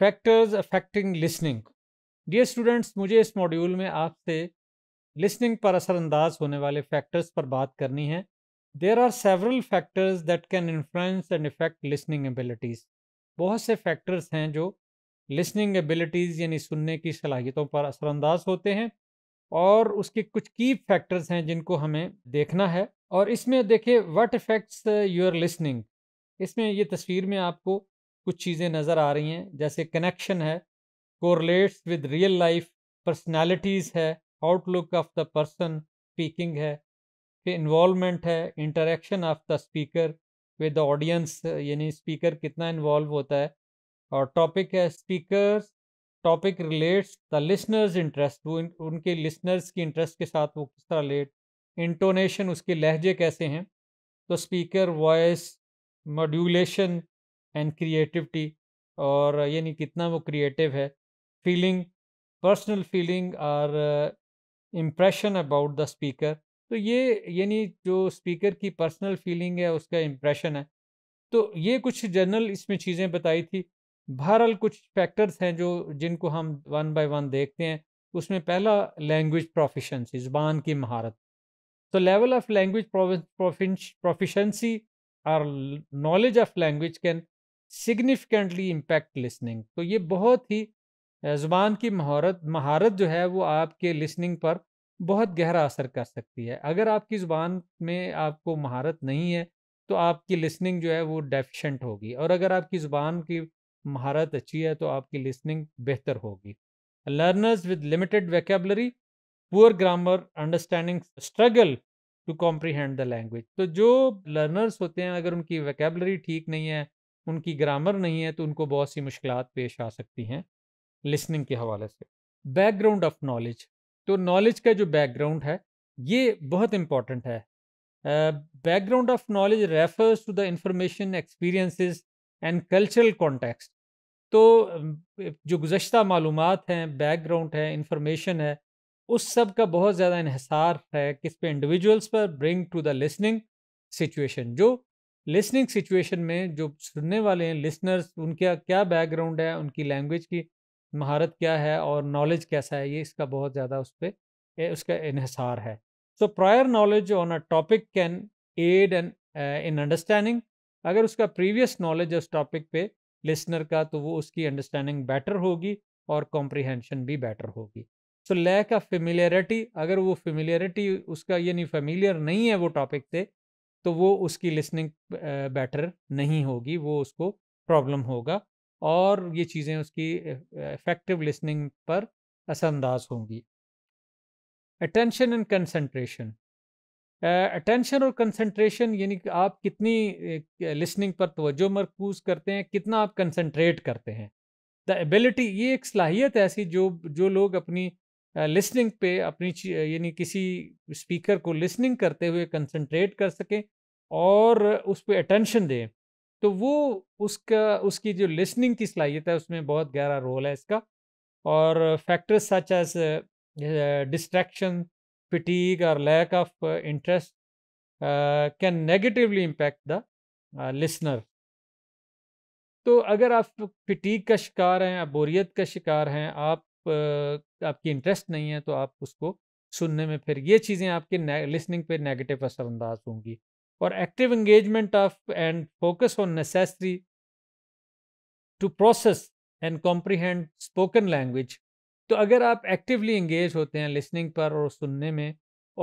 Factors affecting listening dear students मुझे इस module में आपसे लिसनिंग पर असरअंदाज होने वाले फैक्टर्स पर बात करनी है there are several factors that can influence and effect listening abilities बहुत से फैक्टर्स हैं जो लिसनिंग एबिलिटीज़ यानी सुनने की सलाहियतों पर असरअंदाज होते हैं और उसके कुछ की फैक्टर्स हैं जिनको हमें देखना है और इसमें देखे व्हाट इफ़ेक्ट्स योर लिसनिंग इसमें ये तस्वीर में आपको कुछ चीज़ें नज़र आ रही हैं जैसे कनेक्शन है correlates with real life personalities है outlook of the person speaking है फिर इन्वॉलमेंट है interaction of the speaker with audience यानी स्पीकर कितना इन्वॉल्व होता है और टॉपिक है speaker topic relates the listeners interest वो उनके लिसनर्स की इंटरेस्ट के साथ वो किस तरह लेट इंटोनेशन उसके लहजे कैसे हैं तो speaker voice modulation and creativity और यानी कितना वो क्रिएटिव है फीलिंग पर्सनल फीलिंग और इम्प्रेशन अबाउट द स्पीकर तो ये यानी जो स्पीकर की पर्सनल फीलिंग है उसका इम्प्रेशन है तो ये कुछ जनरल इसमें चीज़ें बताई थी बहरहाल कुछ फैक्टर्स हैं जो जिनको हम वन बाय वन देखते हैं उसमें पहला लैंग्वेज प्रोफिशंसी ज़बान की महारत तो लेवल ऑफ लैंग्वेज प्रोफिशंसी और knowledge of language can significantly impact listening तो ये बहुत ही ज़ुबान की महारत महारत जो है वो आपके लिसनिंग पर बहुत गहरा असर कर सकती है अगर आपकी ज़ुबान में आपको महारत नहीं है तो आपकी लिसनिंग जो है वो डेफिशेंट होगी और अगर आपकी ज़ुबान की महारत अच्छी है तो आपकी लिसनिंग बेहतर होगी learners with limited vocabulary poor grammar understanding struggle to comprehend the language तो जो लर्नर्स होते हैं अगर उनकी वेकेबलरी ठीक नहीं है उनकी ग्रामर नहीं है तो उनको बहुत सी मुश्किल पेश आ सकती हैं लिसनिंग के हवाले से बैकग्राउंड ऑफ नॉलेज तो नॉलेज का जो बैकग्राउंड है ये बहुत इम्पॉर्टेंट है background of knowledge refers to the information experiences and cultural context तो जो गुज्त मालूम हैं बैकग्राउंड है इंफॉर्मेशन है उस सब का बहुत ज़्यादा इहसार है किस पे इंडिविजुअल्स पर bring to the listening situation जो लिसनिंग सिचुएशन में जो सुनने वाले हैं लिसनर्स उनका क्या बैकग्राउंड है उनकी लैंग्वेज की महारत क्या है और नॉलेज कैसा है ये इसका बहुत ज़्यादा उस पर उसका इहसार है so prior knowledge on a topic can aid and in understanding अगर उसका प्रीवियस नॉलेज है उस टॉपिक पे लिसनर का तो वो उसकी अंडरस्टैंडिंग बेटर होगी और कॉम्प्रीहेंशन भी बेटर होगी सो लैक ऑफ फेमिलियरिटी अगर वो फेमिलियरिटी उसका यानी फेमिलियर नहीं है वो टॉपिक से तो वो उसकी लिसनिंग बेटर नहीं होगी वो उसको प्रॉब्लम होगा और ये चीज़ें उसकी इफेक्टिव लिसनिंग पर असरअंदाज होंगी अटेंशन एंड कंसंट्रेशन अटेंशन और कंसंट्रेशन यानी कि आप कितनी लिसनिंग पर तोज्जो मरकूज करते हैं कितना आप कंसंट्रेट करते हैं द एबिलिटी ये एक सलाहियत ऐसी जो जो लोग अपनी लिसनिंग पे अपनी यानी किसी स्पीकर को लिसनिंग करते हुए कंसंट्रेट कर सकें और उस पर अटेंशन दें तो वो उसका उसकी जो लिसनिंग की सलाहियत है उसमें बहुत गहरा रोल है इसका और factors such as distraction fatigue और lack of interest can negatively impact the listener तो अगर आप फिटीक का शिकार हैं आप बोरियत का शिकार हैं आप आपकी इंटरेस्ट नहीं है तो आप उसको सुनने में फिर ये चीज़ें आपके लिसनिंग पे नेगेटिव असरअंदाज होंगी और active engagement of and focus on necessary to process and comprehend spoken language तो अगर आप एक्टिवली एंगेज होते हैं लिसनिंग पर और सुनने में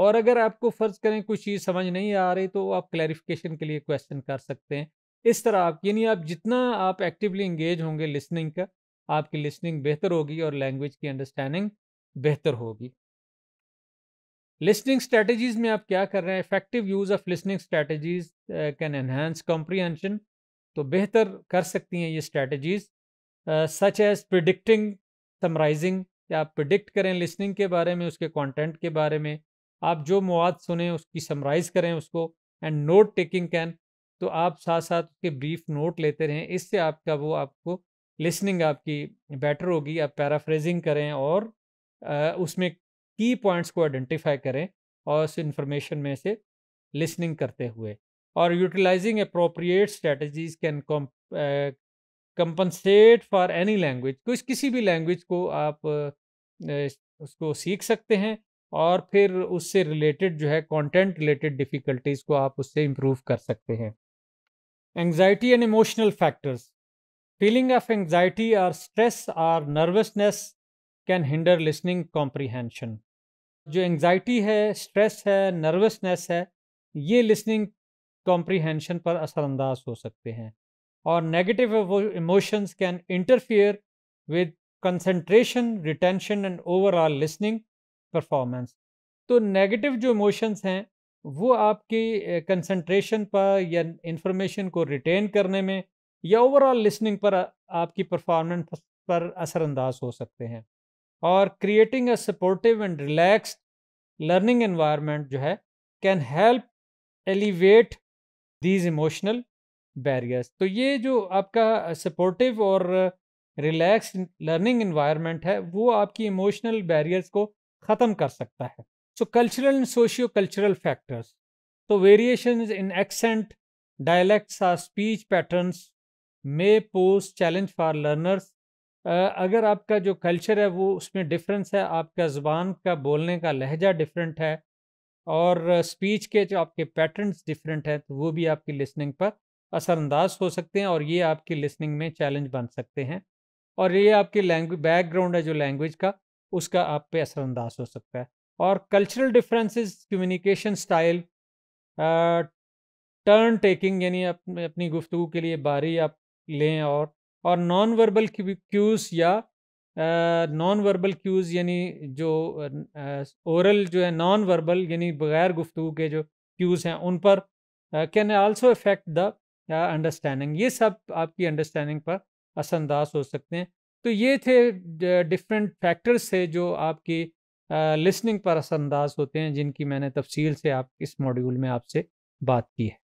और अगर आपको फ़र्ज़ करें कोई चीज़ समझ नहीं आ रही तो आप क्लैरिफिकेशन के लिए क्वेश्चन कर सकते हैं इस तरह आप यानी आप जितना आप एक्टिवली इंगेज होंगे लिसनिंग का आपकी लिसनिंग बेहतर होगी और लैंग्वेज की अंडरस्टैंडिंग बेहतर होगी लिसनिंग स्ट्रेटजीज में आप क्या कर रहे हैं effective use of listening strategies can enhance comprehension तो बेहतर कर सकती हैं ये strategies such as predicting summarising आप प्रिडिक्ट करें लिसनिंग के बारे में उसके कंटेंट के बारे में आप जो मवाद सुने उसकी समराइज़ करें उसको एंड नोट टेकिंग कैन तो आप साथ साथ उसके ब्रीफ नोट लेते रहें इससे आपका वो आपको लिसनिंग आपकी बेटर होगी आप पैराफ्रेजिंग करें और उसमें की पॉइंट्स को आइडेंटिफाई करें और उस इंफॉर्मेशन में से लिसनिंग करते हुए और utilising appropriate strategies can compensate for any language कुछ किसी भी लैंग्वेज को आप उसको सीख सकते हैं और फिर उससे रिलेटेड जो है कंटेंट रिलेटेड डिफ़िकल्टीज़ को आप उससे इम्प्रूव कर सकते हैं anxiety and emotional factors Feeling of anxiety or stress or nervousness can hinder listening comprehension. जो एंग्जाइटी है स्ट्रेस है नर्वसनेस है ये लिसनिंग कॉम्प्रीहेंशन पर असरअंदाज हो सकते हैं और negative emotions can interfere with concentration retention and overall listening performance तो नेगेटिव जो इमोशंस हैं वो आपकी कंसंट्रेशन eh, पर या इंफॉर्मेशन को रिटेन करने में या ओवरऑल लिसनिंग पर आपकी परफॉर्मेंस पर असरअंदाज हो सकते हैं और creating a supportive and relax learning environment जो है can help elevate these emotional barriers तो ये जो आपका सपोर्टिव और रिलैक्स लर्निंग इन्वायरमेंट है वो आपकी इमोशनल बैरियर्स को ख़त्म कर सकता है so cultural and socio cultural factors तो variation in accent dialects or speech patterns may pose challenge for learners अगर आपका जो कल्चर है वो उसमें डिफरेंस है आपका ज़ुबान का बोलने का लहजा डिफरेंट है और स्पीच के जो आपके पैटर्न्स डिफरेंट हैं तो वो भी आपकी लिसनिंग पर असरअंदाज हो सकते हैं और ये आपकी लिसनिंग में चैलेंज बन सकते हैं और ये आपकी लैंग्वेज बैकग्राउंड है जो लैंग्वेज का उसका आप पे असरअंदाज हो सकता है और cultural differences communication style turn taking यानी अपनी गुफ्तु के लिए बारी आप लें और और नॉन वर्बल क्यूज़ या नॉन वर्बल क्यूज़ यानी जो ओरल जो है नॉन वर्बल यानी बगैर गुफ्तु के जो क्यूज़ हैं उन पर can also effect the understanding ये सब आपकी अंडरस्टैंडिंग पर असरअंदाज हो सकते हैं तो ये थे डिफरेंट फैक्टर्स थे जो आपकी लिसनिंग पर असरअंदाज होते हैं जिनकी मैंने तफसील से आप इस मॉड्यूल में आपसे बात की है